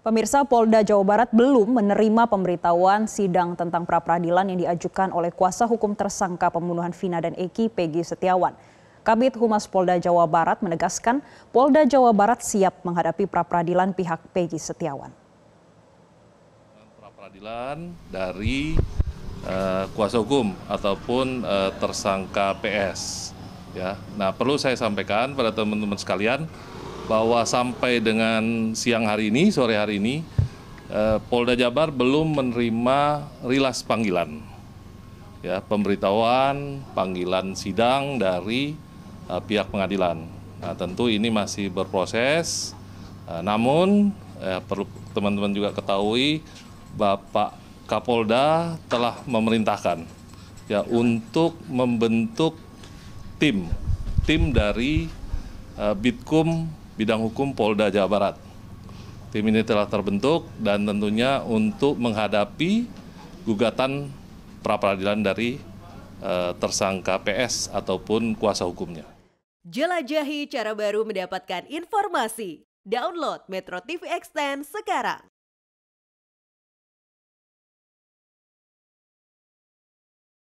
Pemirsa Polda Jawa Barat belum menerima pemberitahuan sidang tentang pra-peradilan yang diajukan oleh kuasa hukum tersangka pembunuhan Vina dan Eki Peggy Setiawan. Kabit Humas Polda Jawa Barat menegaskan Polda Jawa Barat siap menghadapi pra-peradilan pihak Peggy Setiawan. Pra-peradilan dari uh, kuasa hukum ataupun uh, tersangka PS. Ya, nah perlu saya sampaikan pada teman-teman sekalian bahwa sampai dengan siang hari ini, sore hari ini, eh, Polda Jabar belum menerima rilas panggilan, ya pemberitahuan panggilan sidang dari eh, pihak pengadilan. Nah, tentu ini masih berproses. Eh, namun eh, perlu teman-teman juga ketahui, Bapak Kapolda telah memerintahkan ya untuk membentuk tim tim dari uh, eh, Bitkom bidang hukum Polda Jawa Barat. Tim ini telah terbentuk dan tentunya untuk menghadapi gugatan pra peradilan dari eh, tersangka PS ataupun kuasa hukumnya. Jelajahi cara baru mendapatkan informasi. Download Metro TV Extend sekarang.